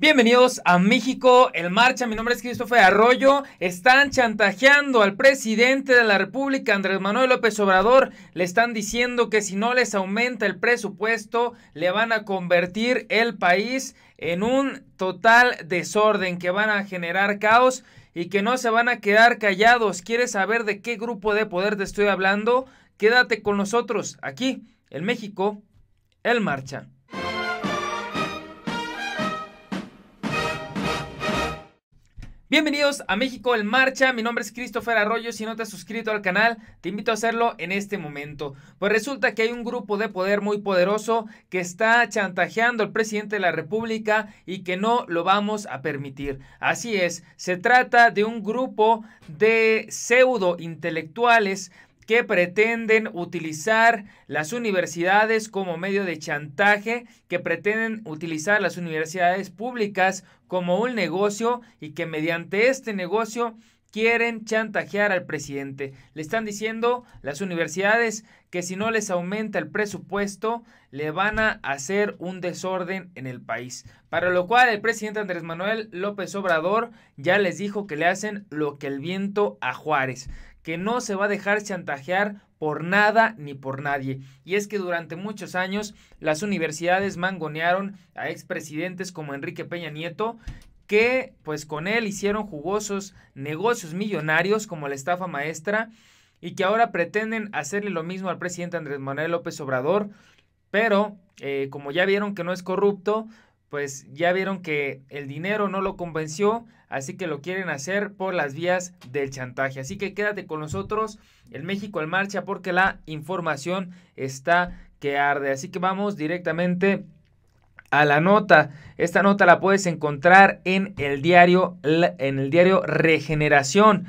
Bienvenidos a México El Marcha. Mi nombre es Christopher Arroyo. Están chantajeando al presidente de la República, Andrés Manuel López Obrador. Le están diciendo que si no les aumenta el presupuesto, le van a convertir el país en un total desorden, que van a generar caos y que no se van a quedar callados. ¿Quieres saber de qué grupo de poder te estoy hablando? Quédate con nosotros aquí, en México El Marcha. Bienvenidos a México en Marcha, mi nombre es Christopher Arroyo, si no te has suscrito al canal te invito a hacerlo en este momento. Pues resulta que hay un grupo de poder muy poderoso que está chantajeando al presidente de la República y que no lo vamos a permitir. Así es, se trata de un grupo de pseudo intelectuales que pretenden utilizar las universidades como medio de chantaje, que pretenden utilizar las universidades públicas como un negocio y que mediante este negocio quieren chantajear al presidente. Le están diciendo las universidades que si no les aumenta el presupuesto, le van a hacer un desorden en el país. Para lo cual el presidente Andrés Manuel López Obrador ya les dijo que le hacen lo que el viento a Juárez que no se va a dejar chantajear por nada ni por nadie. Y es que durante muchos años las universidades mangonearon a expresidentes como Enrique Peña Nieto, que pues con él hicieron jugosos negocios millonarios como la estafa maestra y que ahora pretenden hacerle lo mismo al presidente Andrés Manuel López Obrador, pero eh, como ya vieron que no es corrupto, pues ya vieron que el dinero no lo convenció, así que lo quieren hacer por las vías del chantaje. Así que quédate con nosotros, el México en marcha, porque la información está que arde. Así que vamos directamente a la nota. Esta nota la puedes encontrar en el diario, en el diario Regeneración.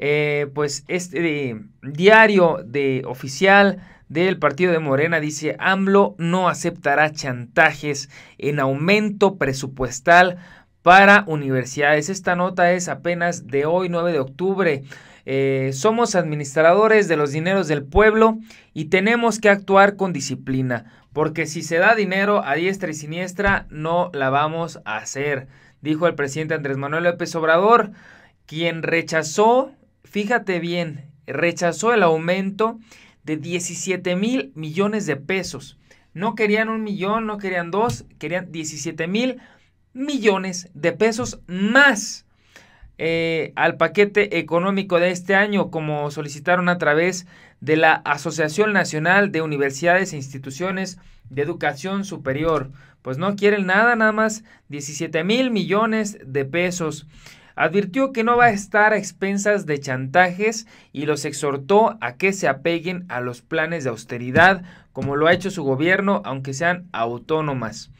Eh, pues este eh, diario de oficial del partido de Morena dice, AMLO no aceptará chantajes en aumento presupuestal para universidades. Esta nota es apenas de hoy, 9 de octubre. Eh, somos administradores de los dineros del pueblo y tenemos que actuar con disciplina, porque si se da dinero a diestra y siniestra, no la vamos a hacer, dijo el presidente Andrés Manuel López Obrador, quien rechazó, fíjate bien, rechazó el aumento de 17 mil millones de pesos. No querían un millón, no querían dos, querían 17 mil millones de pesos más eh, al paquete económico de este año, como solicitaron a través de la Asociación Nacional de Universidades e Instituciones de Educación Superior. Pues no quieren nada, nada más 17 mil millones de pesos. Advirtió que no va a estar a expensas de chantajes y los exhortó a que se apeguen a los planes de austeridad, como lo ha hecho su gobierno, aunque sean autónomas.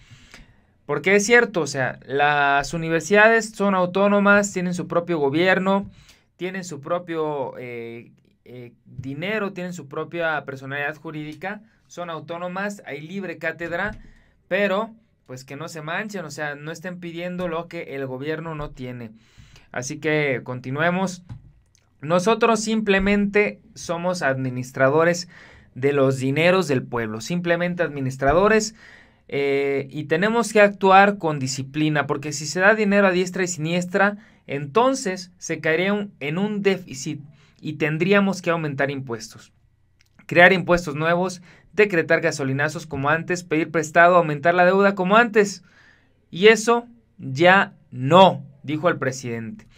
Porque es cierto, o sea, las universidades son autónomas, tienen su propio gobierno, tienen su propio eh, eh, dinero, tienen su propia personalidad jurídica, son autónomas, hay libre cátedra, pero pues que no se manchen, o sea, no estén pidiendo lo que el gobierno no tiene. Así que continuemos. Nosotros simplemente somos administradores de los dineros del pueblo, simplemente administradores eh, y tenemos que actuar con disciplina, porque si se da dinero a diestra y siniestra, entonces se caería en un déficit y tendríamos que aumentar impuestos. Crear impuestos nuevos, decretar gasolinazos como antes, pedir prestado, aumentar la deuda como antes. Y eso ya no, dijo el presidente.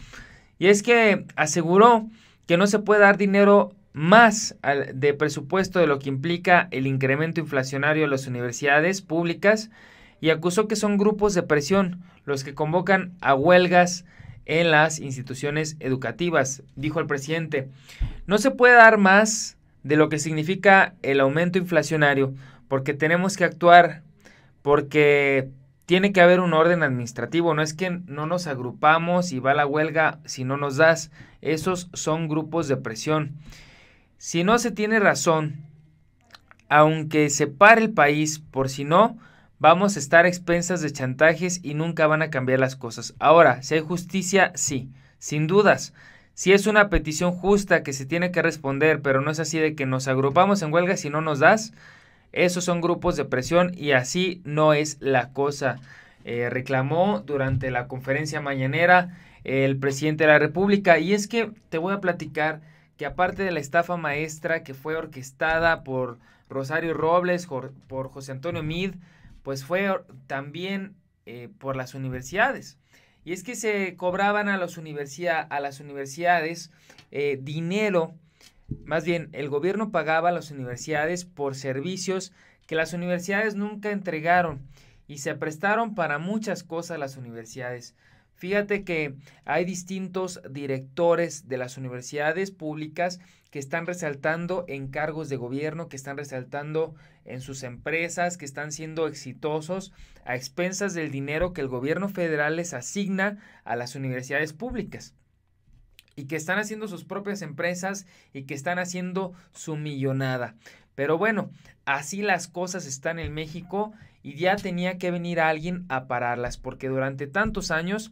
Y es que aseguró que no se puede dar dinero más de presupuesto de lo que implica el incremento inflacionario de las universidades públicas y acusó que son grupos de presión los que convocan a huelgas en las instituciones educativas, dijo el presidente. No se puede dar más de lo que significa el aumento inflacionario porque tenemos que actuar, porque tiene que haber un orden administrativo, no es que no nos agrupamos y va la huelga si no nos das, esos son grupos de presión. Si no se tiene razón, aunque se pare el país, por si no, vamos a estar a expensas de chantajes y nunca van a cambiar las cosas. Ahora, si hay justicia, sí, sin dudas. Si es una petición justa que se tiene que responder, pero no es así de que nos agrupamos en huelga si no nos das, esos son grupos de presión y así no es la cosa. Eh, reclamó durante la conferencia mañanera el presidente de la República. Y es que te voy a platicar que aparte de la estafa maestra que fue orquestada por Rosario Robles, por José Antonio Mid, pues fue también eh, por las universidades. Y es que se cobraban a, los a las universidades eh, dinero más bien, el gobierno pagaba a las universidades por servicios que las universidades nunca entregaron y se prestaron para muchas cosas las universidades. Fíjate que hay distintos directores de las universidades públicas que están resaltando en cargos de gobierno, que están resaltando en sus empresas, que están siendo exitosos a expensas del dinero que el gobierno federal les asigna a las universidades públicas y que están haciendo sus propias empresas y que están haciendo su millonada. Pero bueno, así las cosas están en México y ya tenía que venir alguien a pararlas porque durante tantos años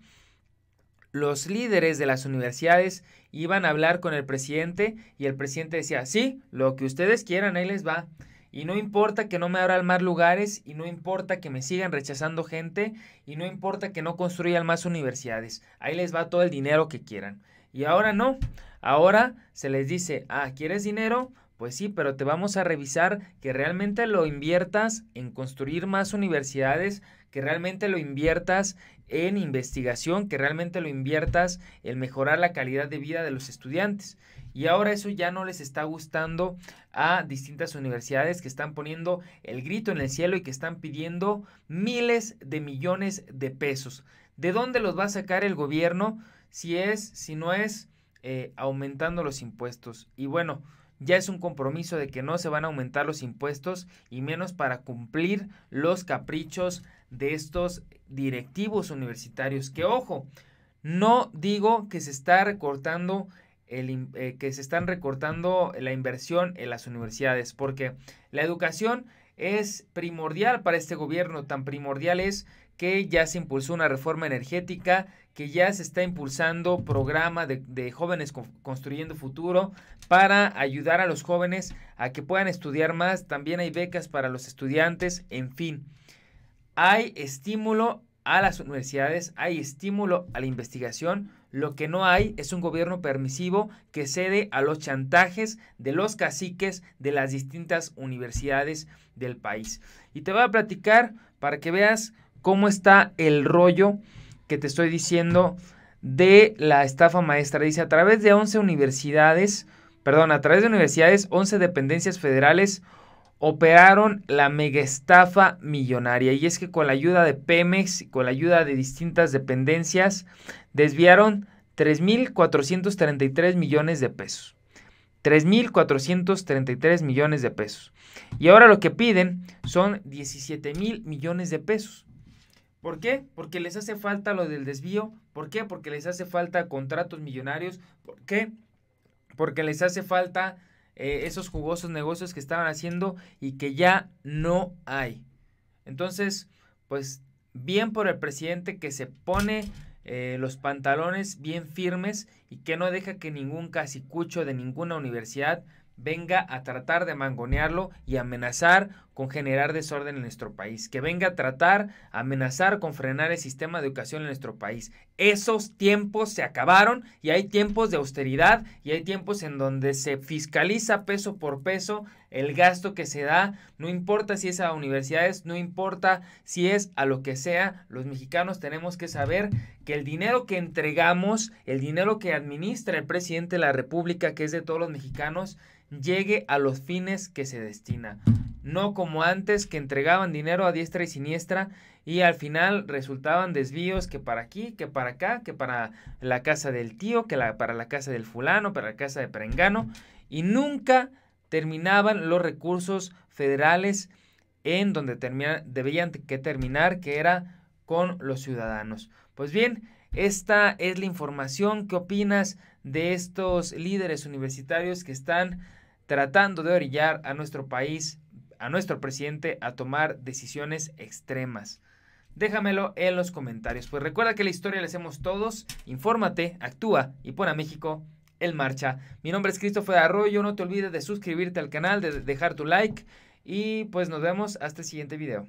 los líderes de las universidades iban a hablar con el presidente y el presidente decía, sí, lo que ustedes quieran, ahí les va. Y no importa que no me abran más lugares, y no importa que me sigan rechazando gente, y no importa que no construyan más universidades, ahí les va todo el dinero que quieran. Y ahora no, ahora se les dice, ah, ¿quieres dinero? Pues sí, pero te vamos a revisar que realmente lo inviertas en construir más universidades, que realmente lo inviertas en investigación, que realmente lo inviertas en mejorar la calidad de vida de los estudiantes. Y ahora eso ya no les está gustando a distintas universidades que están poniendo el grito en el cielo y que están pidiendo miles de millones de pesos. ¿De dónde los va a sacar el gobierno? si es, si no es, eh, aumentando los impuestos. Y bueno, ya es un compromiso de que no se van a aumentar los impuestos y menos para cumplir los caprichos de estos directivos universitarios. Que ojo, no digo que se está recortando el, eh, que se están recortando la inversión en las universidades, porque la educación es primordial para este gobierno, tan primordial es que ya se impulsó una reforma energética, que ya se está impulsando programa de, jóvenes construyendo futuro para ayudar a los jóvenes a que puedan estudiar más. También hay becas para los estudiantes, en fin. Hay estímulo a las universidades, hay estímulo a la investigación. Lo que no hay es un gobierno permisivo que cede a los chantajes de los caciques de las distintas universidades del país. Y te voy a platicar para que veas cómo está el rollo que te estoy diciendo de la estafa maestra. Dice, a través de 11 universidades, perdón, a través de universidades, 11 dependencias federales operaron la mega estafa millonaria. Y es que con la ayuda de Pemex y con la ayuda de distintas dependencias, desviaron 3.433 millones de pesos. 3.433 millones de pesos. Y ahora lo que piden son 17 mil millones de pesos. ¿Por qué? Porque les hace falta lo del desvío. ¿Por qué? Porque les hace falta contratos millonarios. ¿Por qué? Porque les hace falta eh, esos jugosos negocios que estaban haciendo y que ya no hay. Entonces, pues bien por el presidente que se pone eh, los pantalones bien firmes y que no deja que ningún casicucho de ninguna universidad venga a tratar de mangonearlo y amenazar con generar desorden en nuestro país, que venga a tratar, amenazar con frenar el sistema de educación en nuestro país. Esos tiempos se acabaron y hay tiempos de austeridad y hay tiempos en donde se fiscaliza peso por peso el gasto que se da, no importa si es a universidades, no importa si es a lo que sea, los mexicanos tenemos que saber que el dinero que entregamos, el dinero que administra el presidente de la República, que es de todos los mexicanos, llegue a los fines que se destina. No con como antes que entregaban dinero a diestra y siniestra y al final resultaban desvíos que para aquí, que para acá, que para la casa del tío, que para la casa del fulano, para la casa de Perengano y nunca terminaban los recursos federales en donde termina, debían que terminar, que era con los ciudadanos. Pues bien, esta es la información. ¿Qué opinas de estos líderes universitarios que están tratando de orillar a nuestro país a nuestro presidente a tomar decisiones extremas? Déjamelo en los comentarios. Pues recuerda que la historia la hacemos todos. Infórmate, actúa y pon a México en marcha. Mi nombre es Christopher Arroyo. No te olvides de suscribirte al canal, de dejar tu like. Y pues nos vemos hasta el siguiente video.